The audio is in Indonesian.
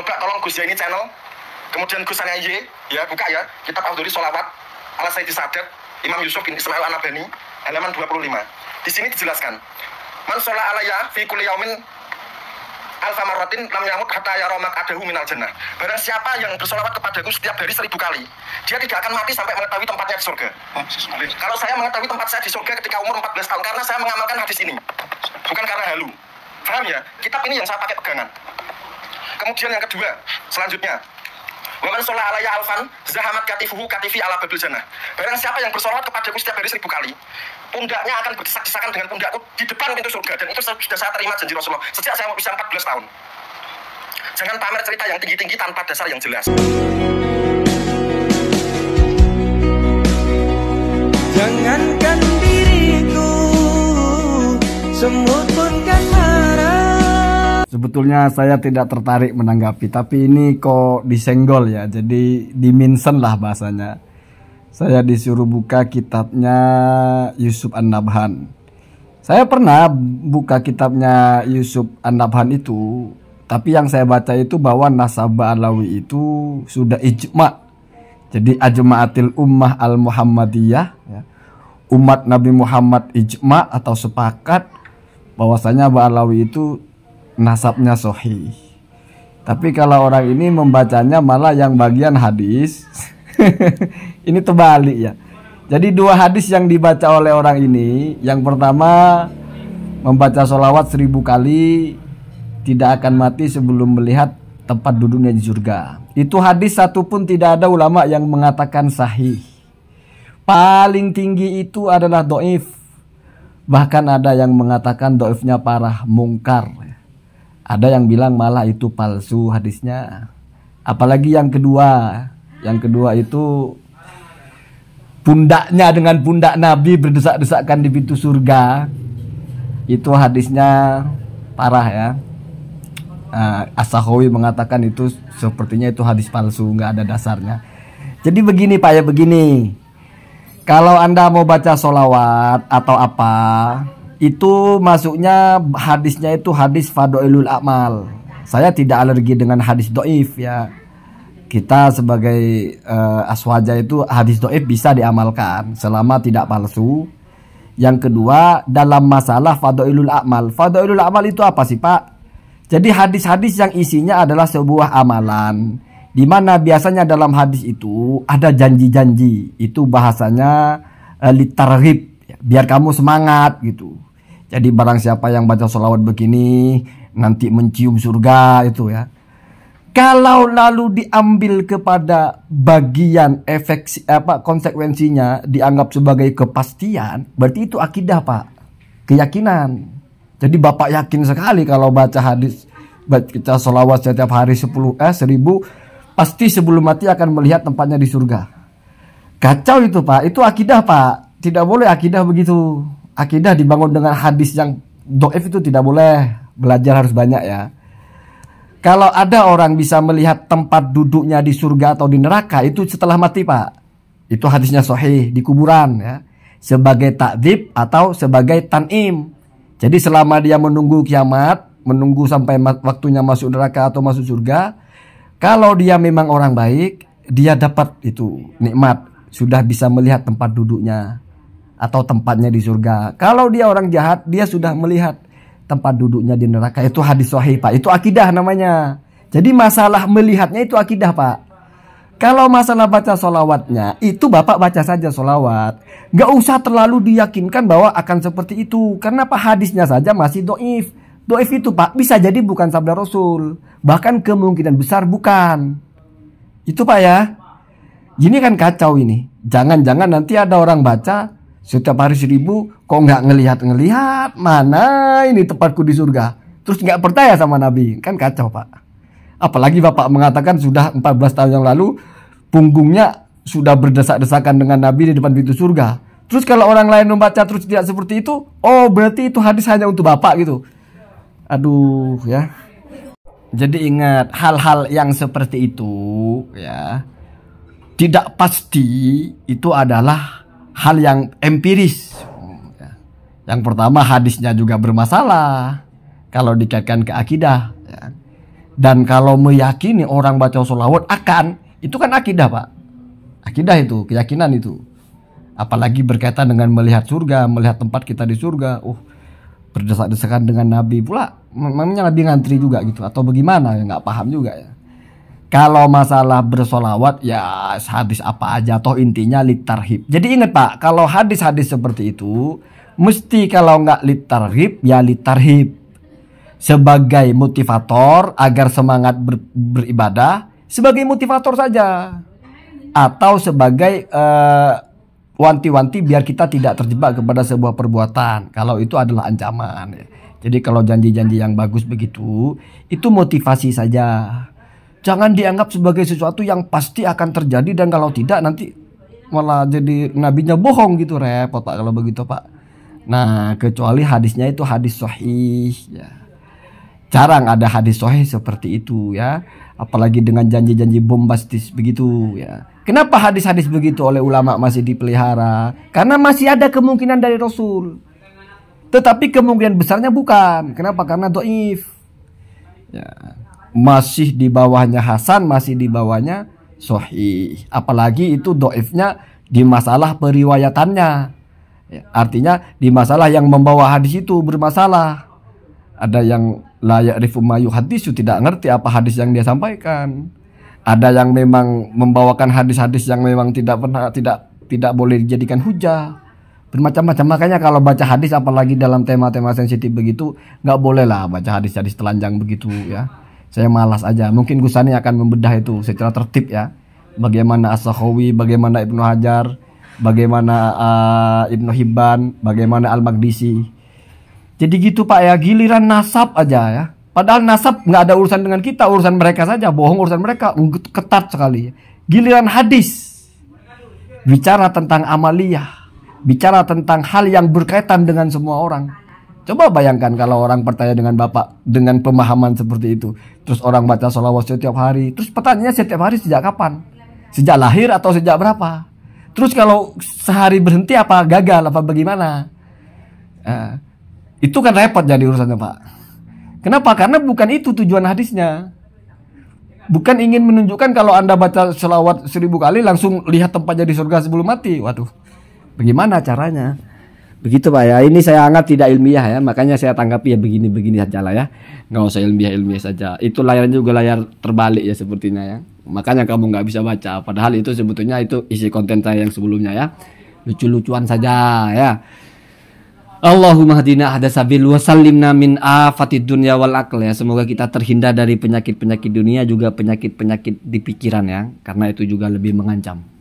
Coba tolong Gus ini channel. Kemudian Gus Y, ya buka ya. Kitab Ahduri Solawat, ala Sayyidi Sadat, Imam Yusuf bin Ismail Anabani, halaman 25. Di sini dijelaskan. Man sholat alaya fi kulli yaumin alfa marratin lam yamut hatta yara adahu minal jannah. Barang siapa yang bersolawat kepadaku setiap hari seribu kali, dia tidak akan mati sampai mengetahui tempatnya di surga. Oh, Kalau saya mengetahui tempat saya di surga ketika umur 14 tahun karena saya mengamalkan hadis ini. Bukan karena halu. Paham ya? Kitab ini yang saya pakai pegangan. Kemudian yang kedua, selanjutnya. Waman sholat alaya alfan, zahamat katifuhu katifi ala babil jannah. Barang siapa yang bersolawat kepadaku setiap hari seribu kali, pundaknya akan berdesak-desakan dengan pundakku di depan pintu surga. Dan itu sudah saya terima janji Rasulullah. Sejak saya usia 14 tahun. Jangan pamer cerita yang tinggi-tinggi tanpa dasar yang jelas. Jangankan diriku, semut Sebetulnya saya tidak tertarik menanggapi, tapi ini kok disenggol ya, jadi diminsen lah bahasanya. Saya disuruh buka kitabnya Yusuf An-Nabhan. Saya pernah buka kitabnya Yusuf An-Nabhan itu, tapi yang saya baca itu bahwa nasabah Alawi itu sudah ijma. Jadi ajma'atil ummah al-Muhammadiyah, ya. umat Nabi Muhammad ijma atau sepakat bahwasanya Ba'alawi itu nasabnya sohi. Tapi kalau orang ini membacanya malah yang bagian hadis, ini terbalik ya. Jadi dua hadis yang dibaca oleh orang ini, yang pertama membaca sholawat seribu kali tidak akan mati sebelum melihat tempat duduknya di surga. Itu hadis satu pun tidak ada ulama yang mengatakan sahih. Paling tinggi itu adalah doif. Bahkan ada yang mengatakan doifnya parah, mungkar. Ada yang bilang malah itu palsu hadisnya. Apalagi yang kedua. Yang kedua itu pundaknya dengan pundak Nabi berdesak-desakan di pintu surga. Itu hadisnya parah ya. Uh, ah, Asahowi mengatakan itu sepertinya itu hadis palsu, nggak ada dasarnya. Jadi begini Pak ya begini. Kalau Anda mau baca solawat atau apa, itu masuknya hadisnya itu hadis fadoilul amal saya tidak alergi dengan hadis doif ya kita sebagai uh, aswaja itu hadis doif bisa diamalkan selama tidak palsu yang kedua dalam masalah fadoilul amal fadoilul amal itu apa sih pak jadi hadis-hadis yang isinya adalah sebuah amalan di mana biasanya dalam hadis itu ada janji-janji itu bahasanya uh, eh, litarhib biar kamu semangat gitu jadi barang siapa yang baca sholawat begini nanti mencium surga itu ya. Kalau lalu diambil kepada bagian efek apa konsekuensinya dianggap sebagai kepastian, berarti itu akidah pak, keyakinan. Jadi bapak yakin sekali kalau baca hadis kita sholawat setiap hari 10 eh 1000 pasti sebelum mati akan melihat tempatnya di surga. Kacau itu pak, itu akidah pak, tidak boleh akidah begitu akidah dibangun dengan hadis yang doif itu tidak boleh belajar harus banyak ya kalau ada orang bisa melihat tempat duduknya di surga atau di neraka itu setelah mati pak itu hadisnya sahih di kuburan ya sebagai takdib atau sebagai tanim jadi selama dia menunggu kiamat menunggu sampai waktunya masuk neraka atau masuk surga kalau dia memang orang baik dia dapat itu nikmat sudah bisa melihat tempat duduknya atau tempatnya di surga. Kalau dia orang jahat, dia sudah melihat tempat duduknya di neraka. Itu hadis sahih, Pak. Itu akidah namanya. Jadi masalah melihatnya itu akidah, Pak. Kalau masalah baca solawatnya, itu Bapak baca saja solawat. nggak usah terlalu diyakinkan bahwa akan seperti itu. Karena Pak hadisnya saja masih do'if. Do'if itu Pak bisa jadi bukan sabda Rasul. Bahkan kemungkinan besar bukan. Itu Pak ya. Ini kan kacau ini. Jangan-jangan nanti ada orang baca setiap hari seribu, kok nggak ngelihat-ngelihat mana ini tempatku di surga. Terus nggak percaya sama Nabi, kan kacau Pak. Apalagi Bapak mengatakan sudah 14 tahun yang lalu, punggungnya sudah berdesak-desakan dengan Nabi di depan pintu surga. Terus kalau orang lain membaca terus tidak seperti itu, oh berarti itu hadis hanya untuk Bapak gitu. Aduh ya. Jadi ingat hal-hal yang seperti itu ya. Tidak pasti itu adalah hal yang empiris. Ya. Yang pertama hadisnya juga bermasalah kalau dikaitkan ke akidah. Ya. Dan kalau meyakini orang baca solawat akan, itu kan akidah pak. Akidah itu, keyakinan itu. Apalagi berkaitan dengan melihat surga, melihat tempat kita di surga. Uh, berdesak-desakan dengan Nabi pula. Memangnya Nabi ngantri juga gitu atau bagaimana ya nggak paham juga ya. Kalau masalah bersolawat ya hadis apa aja toh intinya litarhib. Jadi ingat Pak, kalau hadis-hadis seperti itu mesti kalau nggak litarhib ya litarhib sebagai motivator agar semangat ber, beribadah sebagai motivator saja atau sebagai wanti eh, wanti-wanti biar kita tidak terjebak kepada sebuah perbuatan kalau itu adalah ancaman. Ya. Jadi kalau janji-janji yang bagus begitu itu motivasi saja Jangan dianggap sebagai sesuatu yang pasti akan terjadi dan kalau tidak nanti malah jadi nabinya bohong gitu repot Pak kalau begitu Pak. Nah, kecuali hadisnya itu hadis sahih ya. Jarang ada hadis sahih seperti itu ya, apalagi dengan janji-janji bombastis begitu ya. Kenapa hadis-hadis begitu oleh ulama masih dipelihara? Karena masih ada kemungkinan dari Rasul. Tetapi kemungkinan besarnya bukan. Kenapa? Karena doif. Ya masih di bawahnya Hasan, masih di bawahnya Sohi. Apalagi itu doifnya di masalah periwayatannya. Ya, artinya di masalah yang membawa hadis itu bermasalah. Ada yang layak rifumayu hadis itu tidak ngerti apa hadis yang dia sampaikan. Ada yang memang membawakan hadis-hadis yang memang tidak pernah tidak tidak boleh dijadikan hujah bermacam-macam makanya kalau baca hadis apalagi dalam tema-tema sensitif begitu nggak boleh lah baca hadis-hadis telanjang begitu ya saya malas aja mungkin Gusani akan membedah itu secara tertib ya bagaimana as bagaimana Ibnu Hajar bagaimana uh, Ibnu Hibban bagaimana Al-Maqdisi jadi gitu Pak ya giliran nasab aja ya padahal nasab nggak ada urusan dengan kita urusan mereka saja bohong urusan mereka ketat sekali giliran hadis bicara tentang amalia. bicara tentang hal yang berkaitan dengan semua orang Coba bayangkan kalau orang percaya dengan Bapak dengan pemahaman seperti itu. Terus orang baca sholawat setiap hari. Terus pertanyaannya setiap hari sejak kapan? Sejak lahir atau sejak berapa? Terus kalau sehari berhenti apa gagal apa bagaimana? Uh, itu kan repot jadi urusannya Pak. Kenapa? Karena bukan itu tujuan hadisnya bukan ingin menunjukkan kalau anda baca sholawat seribu kali langsung lihat tempat jadi surga sebelum mati. Waduh, bagaimana caranya? Begitu Pak ya. Ini saya anggap tidak ilmiah ya, makanya saya tanggapi ya begini-begini saja lah ya. Nggak usah ilmiah-ilmiah saja. Itu layarnya juga layar terbalik ya sepertinya ya. Makanya kamu nggak bisa baca. Padahal itu sebetulnya itu isi konten saya yang sebelumnya ya. Lucu-lucuan saja ya. Allahumma hadina ada sabil wa salimna min afatid dunya wal akl ya. Semoga kita terhindar dari penyakit-penyakit dunia juga penyakit-penyakit di pikiran ya. Karena itu juga lebih mengancam.